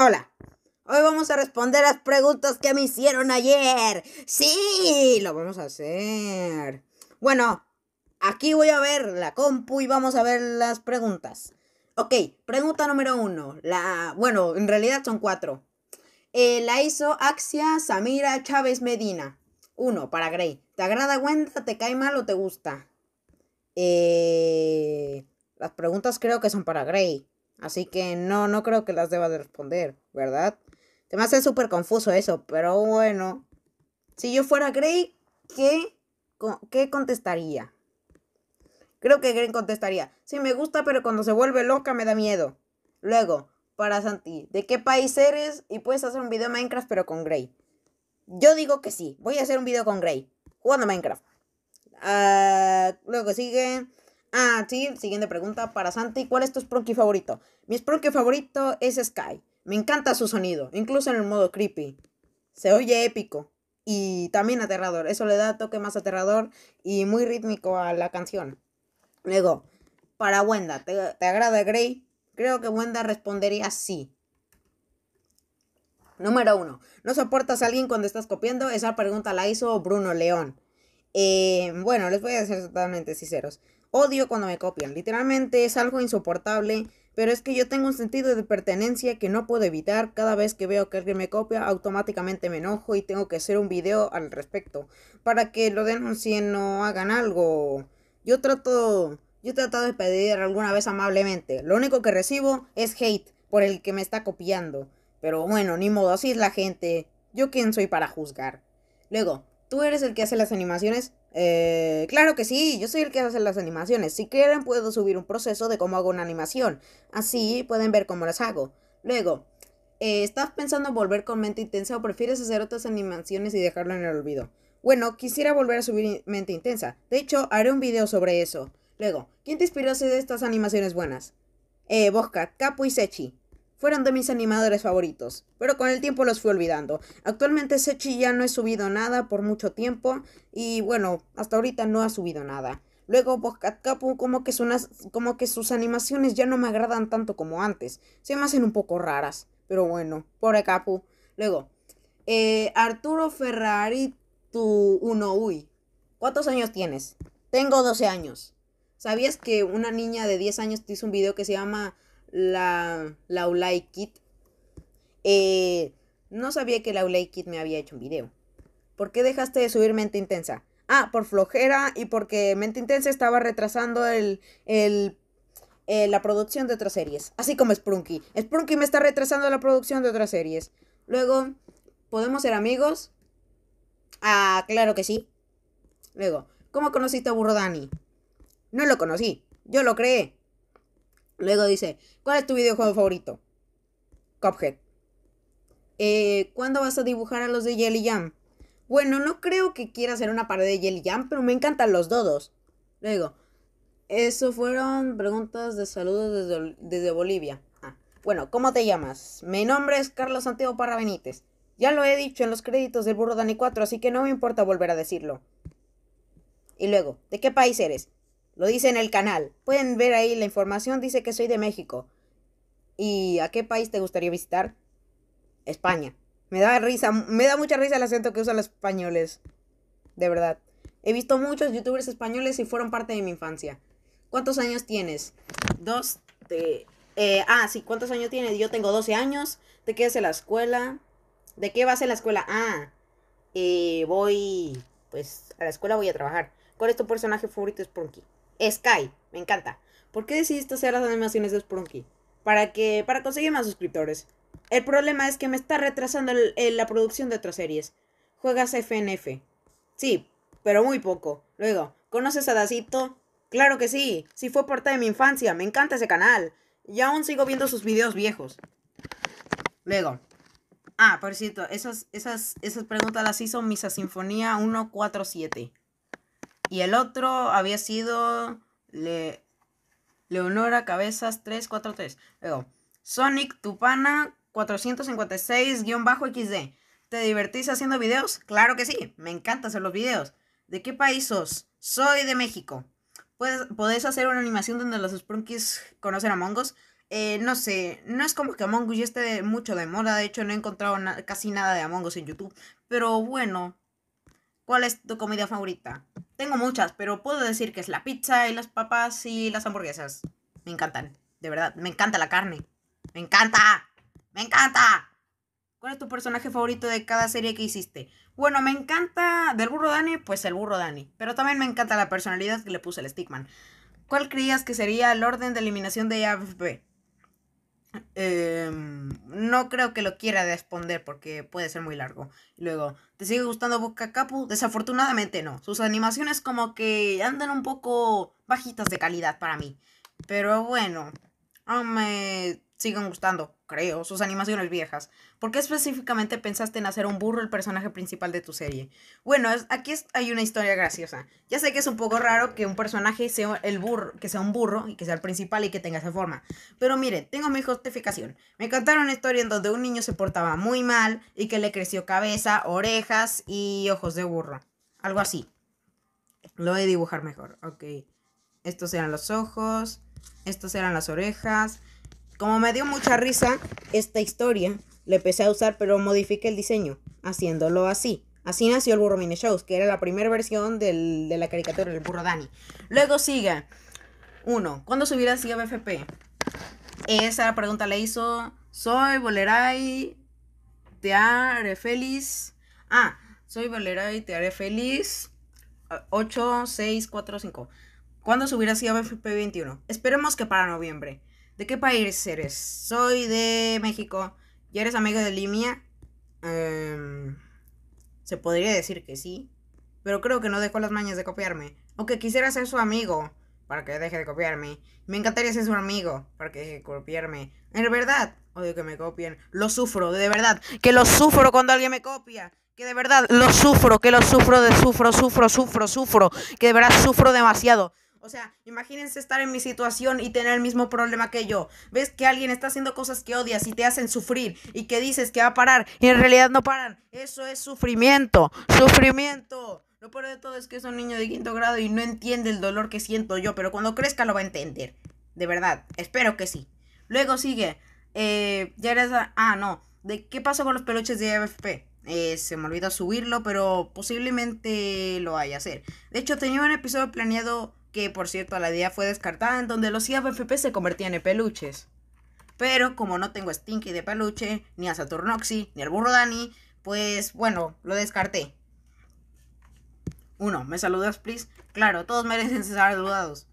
Hola, hoy vamos a responder las preguntas que me hicieron ayer. Sí, lo vamos a hacer. Bueno, aquí voy a ver la compu y vamos a ver las preguntas. Ok, pregunta número uno. La, bueno, en realidad son cuatro. Eh, la hizo Axia Samira Chávez Medina. Uno, para Grey. ¿Te agrada Güenza? ¿Te cae mal o te gusta? Eh, las preguntas creo que son para Grey. Así que no, no creo que las deba de responder, ¿verdad? Te me hace súper confuso eso, pero bueno. Si yo fuera Grey, ¿qué, contestaría? Creo que Grey contestaría, sí me gusta, pero cuando se vuelve loca me da miedo. Luego, para Santi, ¿de qué país eres? Y puedes hacer un video Minecraft, pero con Grey. Yo digo que sí, voy a hacer un video con Grey, jugando Minecraft. Ah, luego sigue... Ah, sí, siguiente pregunta para Santi. ¿Cuál es tu Spronky favorito? Mi Spronky favorito es Sky. Me encanta su sonido, incluso en el modo creepy. Se oye épico y también aterrador. Eso le da toque más aterrador y muy rítmico a la canción. Luego, para Wenda, ¿te, agrada Grey? Creo que Wenda respondería sí. Número uno ¿No soportas a alguien cuando estás copiando? Esa pregunta la hizo Bruno León. Eh, bueno, les voy a ser totalmente sinceros. Odio cuando me copian. Literalmente es algo insoportable. Pero es que yo tengo un sentido de pertenencia que no puedo evitar. Cada vez que veo que alguien me copia, automáticamente me enojo y tengo que hacer un video al respecto. Para que lo denuncien o hagan algo. Yo trato. Yo he tratado de pedir alguna vez amablemente. Lo único que recibo es hate por el que me está copiando. Pero bueno, ni modo, así es la gente. Yo quién soy para juzgar. Luego, ¿Tú eres el que hace las animaciones? Eh, claro que sí, yo soy el que hace las animaciones. Si quieren puedo subir un proceso de cómo hago una animación. Así pueden ver cómo las hago. Luego, eh, ¿estás pensando en volver con mente intensa o prefieres hacer otras animaciones y dejarlo en el olvido? Bueno, quisiera volver a subir mente intensa. De hecho, haré un video sobre eso. Luego, ¿quién te inspiró a hacer estas animaciones buenas? Eh, Bosca, Capu y Sechi fueron de mis animadores favoritos, pero con el tiempo los fui olvidando. Actualmente Sechi ya no he subido nada por mucho tiempo y bueno, hasta ahorita no ha subido nada. Luego Boscat Capu como que, como que sus animaciones ya no me agradan tanto como antes, se me hacen un poco raras, pero bueno, pobre Capu. Luego, eh, Arturo Ferrari tu uno uy. ¿Cuántos años tienes? Tengo 12 años. ¿Sabías que una niña de 10 años te hizo un video que se llama la, la Ulay eh, no sabía que la Ulay Kit me había hecho un video. ¿Por qué dejaste de subir Mente Intensa? Ah, por flojera y porque Mente Intensa estaba retrasando el, eh, la producción de otras series. Así como Sprunky. Sprunky me está retrasando la producción de otras series. Luego, ¿podemos ser amigos? Ah, claro que sí. Luego, ¿cómo conociste a Burrodani? No lo conocí, yo lo creé. Luego dice, ¿cuál es tu videojuego favorito? Cophead. Eh, ¿Cuándo vas a dibujar a los de Jelly Jam? Bueno, no creo que quiera hacer una pared de Jelly Jam, pero me encantan los dodos. Luego, eso fueron preguntas de saludos desde, Bolivia. Ah, bueno, ¿cómo te llamas? Mi nombre es Carlos Santiago Parra Benítez. Ya lo he dicho en los créditos del Burro Dani 4, así que no me importa volver a decirlo. Y luego, ¿de qué país eres? Lo dice en el canal. Pueden ver ahí la información. Dice que soy de México. ¿Y a qué país te gustaría visitar? España. Me da risa, me da mucha risa el acento que usan los españoles. De verdad. He visto muchos youtubers españoles y fueron parte de mi infancia. ¿Cuántos años tienes? Dos de... Eh, ah, sí, ¿cuántos años tienes? Yo tengo 12 años. ¿De qué en la escuela? ¿De qué vas en la escuela? Ah, eh, voy... Pues a la escuela voy a trabajar. ¿Cuál es tu personaje favorito, Spunky? Sky, me encanta. ¿Por qué decidiste hacer las animaciones de Sprunky? Para que, para conseguir más suscriptores. El problema es que me está retrasando la producción de otras series. Juegas FNF. Sí, pero muy poco. Luego, ¿conoces a Dacito? Claro que sí, sí fue parte de mi infancia, me encanta ese canal. Y aún sigo viendo sus videos viejos. Luego. Ah, por cierto, esas, esas, esas preguntas las hizo Misa Sinfonía 147. Y el otro había sido Le... Leonora Cabezas 343. Luego, Sonic Tupana 456-XD. ¿Te divertís haciendo videos? Claro que sí, me encanta hacer los videos. ¿De qué país sos? Soy de México. ¿Puedes, ¿Podés hacer una animación donde los Sprunkies conocen a Mongos? Eh, no sé, no es como que Among Us ya esté mucho de moda. De hecho, no he encontrado casi nada de Among en YouTube. Pero bueno, ¿Cuál es tu comida favorita? Tengo muchas, pero puedo decir que es la pizza y las papas y las hamburguesas. Me encantan, de verdad. Me encanta la carne. Me encanta. Me encanta. ¿Cuál es tu personaje favorito de cada serie que hiciste? Bueno, me encanta del burro Dani, pues el burro Dani. Pero también me encanta la personalidad que le puse el Stickman. ¿Cuál creías que sería el orden de eliminación de A Em, no creo que lo quiera responder porque puede ser muy largo. Luego, ¿te sigue gustando Boca Capu? Desafortunadamente no. Sus animaciones como que andan un poco bajitas de calidad para mí. Pero bueno, aún me siguen gustando creo, sus animaciones viejas. ¿Por qué específicamente pensaste en hacer un burro el personaje principal de tu serie? Bueno, aquí hay una historia graciosa. Ya sé que es un poco raro que un personaje sea el burro, que sea un burro y que sea el principal y que tenga esa forma. Pero mire, tengo mi justificación. Me contaron una historia en donde un niño se portaba muy mal y que le creció cabeza, orejas y ojos de burro. Algo así. Lo voy a dibujar mejor. Ok. Estos eran los ojos. Estos eran las orejas. Como me dio mucha risa esta historia, le empecé a usar, pero modifiqué el diseño, haciéndolo así. Así nació el Burro Mini Shows, que era la primera versión de la caricatura del Burro Dani. Luego siga. 1. ¿Cuándo subirá a BFP? Esa pregunta le hizo Soy Boleray, te haré feliz. Ah, soy Boleray, te haré feliz. 5 ¿Cuándo subirá a BFP 21? Esperemos que para noviembre. ¿De qué país eres? Soy de México. ¿Ya eres amigo de Limia? Em, se podría decir que sí. Pero creo que no dejó las mañas de copiarme. Aunque quisiera ser su amigo. Para que deje de copiarme. Me encantaría ser su amigo. Para que deje de copiarme. En verdad. Odio que me copien. Lo sufro. De verdad. Que lo sufro cuando alguien me copia que de verdad lo sufro, que lo sufro, de sufro, sufro, sufro, sufro, que de verdad sufro demasiado. O sea, imagínense estar en mi situación y tener el mismo problema que yo. Ves que alguien está haciendo cosas que odias y te hacen sufrir y que dices que va a parar y en realidad no paran. Eso es sufrimiento, sufrimiento. Lo peor de todo es que es un niño de quinto grado y no entiende el dolor que siento yo, pero cuando crezca lo va a entender. De verdad, espero que sí. Luego sigue, eh, ya eres... Ah, no. ¿De qué pasó con los peluches de AFP? Eh, se me olvidó subirlo, pero posiblemente lo vaya a hacer. De hecho, tenía un episodio planeado que por cierto la idea fue descartada, en donde los IFFP se convertían en peluches. Pero como no tengo Stinky de peluche, ni a Saturnoxy, ni al burro Dani, pues bueno, lo descarté. Uno, ¿me saludas, please? Claro, todos merecen ser saludados.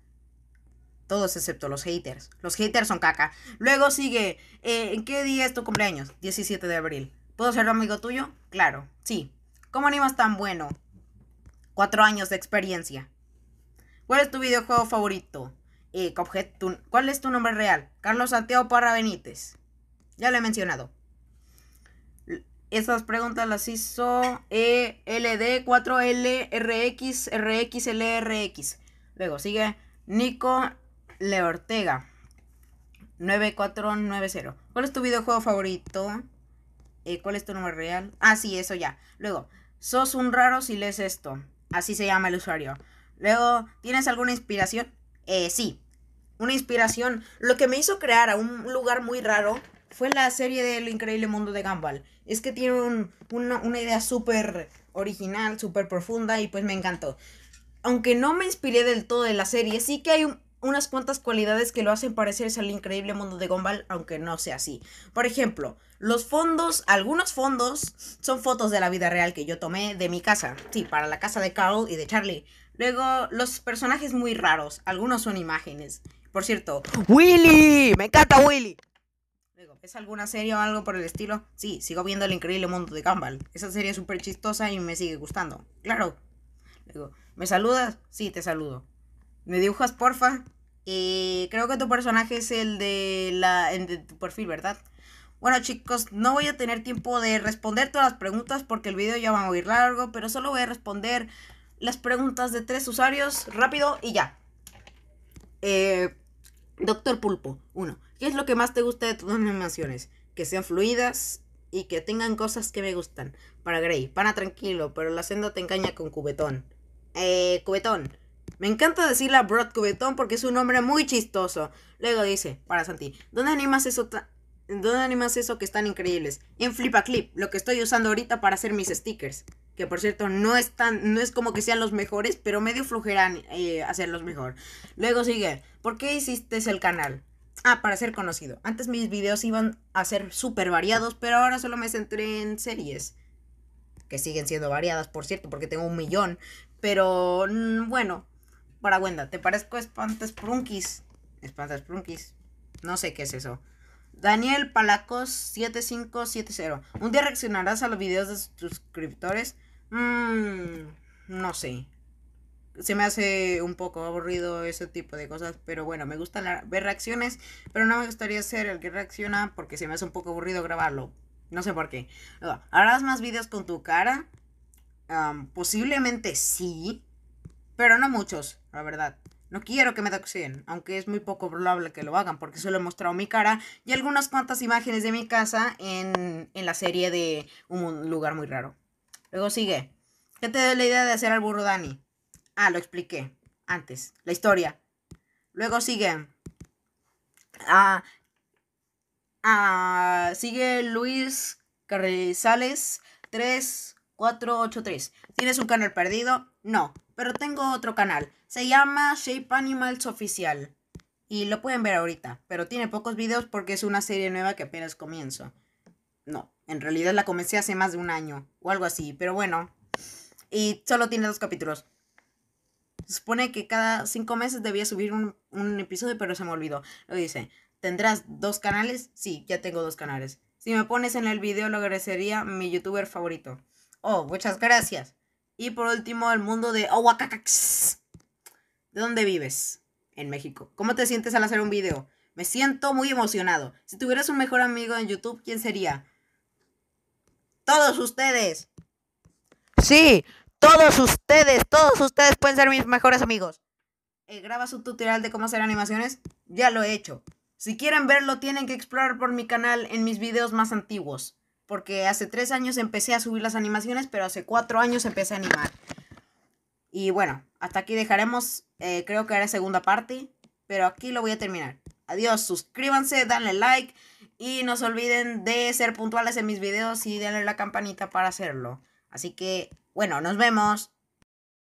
Todos excepto los haters. Los haters son caca. Luego sigue, eh, ¿en qué día es tu cumpleaños? 17 de abril. ¿Puedo ser amigo tuyo? Claro, sí. ¿Cómo animas tan bueno? Cuatro años de experiencia. ¿Cuál es tu videojuego favorito? Eh, ¿cuál es tu nombre real? Carlos Santiago Parra Benítez. Ya lo he mencionado. Estas preguntas las hizo eld 4 lrxrxlrx Luego sigue Nico Leortega 9490. ¿Cuál es tu videojuego favorito? Eh, ¿Cuál es tu nombre real? Ah, sí, eso ya. Luego, sos un raro si lees esto. Así se llama el usuario. Luego, ¿tienes alguna inspiración? Eh, sí, una inspiración. Lo que me hizo crear a un lugar muy raro fue la serie de El increíble mundo de Gumball. Es que tiene una, idea súper original, súper profunda y pues me encantó. Aunque no me inspiré del todo de la serie, sí que hay unas cuantas cualidades que lo hacen parecerse al increíble mundo de Gumball, aunque no sea así. Por ejemplo, los fondos, algunos fondos son fotos de la vida real que yo tomé de mi casa. Sí, para la casa de Carl y de Charlie. Luego, los personajes muy raros. Algunos son imágenes. Por cierto, ¡Willy! ¡Me encanta Willy! Luego, ¿es alguna serie o algo por el estilo? Sí, sigo viendo El Increíble Mundo de Gumball. Esa serie es súper chistosa y me sigue gustando. Claro. Luego, ¿me saludas? Sí, te saludo. ¿Me dibujas, porfa? creo que tu personaje es el de, la, el de tu perfil, ¿verdad? Bueno chicos, no voy a tener tiempo de responder todas las preguntas porque el video ya va a ir largo, pero solo voy a responder las preguntas de tres usuarios rápido y ya. Eh, Doctor Pulpo, uno. ¿Qué es lo que más te gusta de tus animaciones? Que sean fluidas y que tengan cosas que me gustan. Para Grey, pana tranquilo, pero la senda te engaña con Cubetón. Eh, Cubetón. Me encanta decirla a Cubetón porque es un nombre muy chistoso. Luego dice, para Santi, ¿dónde animas eso ¿Dónde animas eso que están increíbles? En Flipa Clip, lo que estoy usando ahorita para hacer mis stickers que por cierto no es, no es como que sean los mejores, pero medio flujerán eh, hacerlos mejor. Luego sigue, ¿por qué hiciste el canal? Ah, para ser conocido. Antes mis videos iban a ser súper variados, pero ahora solo me centré en series. Que siguen siendo variadas, por cierto, porque tengo un millón. Pero mm, bueno, para te parezco espantas prunquis. Espantas Sprunkies? No sé qué es eso. Daniel Palacos 7570. Un día reaccionarás a los videos de sus suscriptores Mm, no sé. Se me hace un poco aburrido ese tipo de cosas, pero bueno, me gusta ver reacciones, pero no me gustaría ser el que reacciona porque se me hace un poco aburrido grabarlo. No sé por qué. ¿Harás más videos con tu cara? posiblemente sí, pero no muchos, la verdad. No quiero que me oxiden, aunque es muy poco probable que lo hagan, porque solo he mostrado mi cara y algunas cuantas imágenes de mi casa en la serie de Un Lugar Muy Raro. Luego sigue. ¿Qué te dio la idea de hacer al burro Dani? Ah, lo expliqué antes. La historia. Luego sigue. Ah, ah, sigue Luis Carrizales 3483. ¿Tienes un canal perdido? No, pero tengo otro canal. Se llama Shape Animals Oficial. Y lo pueden ver ahorita, pero tiene pocos videos porque es una serie nueva que apenas comienzo. No, en realidad la comencé hace más de un año o algo así, pero bueno. Y solo tiene dos capítulos. Se supone que cada cinco meses debía subir un, episodio, pero se me olvidó. Lo dice, ¿tendrás dos canales? Sí, ya tengo dos canales. Si me pones en el video, lo agradecería mi youtuber favorito. Oh, muchas gracias. Y por último, el mundo de ¿De dónde vives? En México. ¿Cómo te sientes al hacer un video? Me siento muy emocionado. Si tuvieras un mejor amigo en YouTube, ¿quién sería? Todos ustedes. Sí, todos ustedes, todos ustedes pueden ser mis mejores amigos. Eh, ¿Grabas un tutorial de cómo hacer animaciones? Ya lo he hecho. Si quieren verlo, tienen que explorar por mi canal en mis videos más antiguos. Porque hace tres años empecé a subir las animaciones, pero hace cuatro años empecé a animar. Y bueno, hasta aquí dejaremos, eh, creo que era segunda parte, pero aquí lo voy a terminar. Adiós, suscríbanse, danle like. Y no se olviden de ser puntuales en mis videos y darle la campanita para hacerlo. Así que, bueno, nos vemos.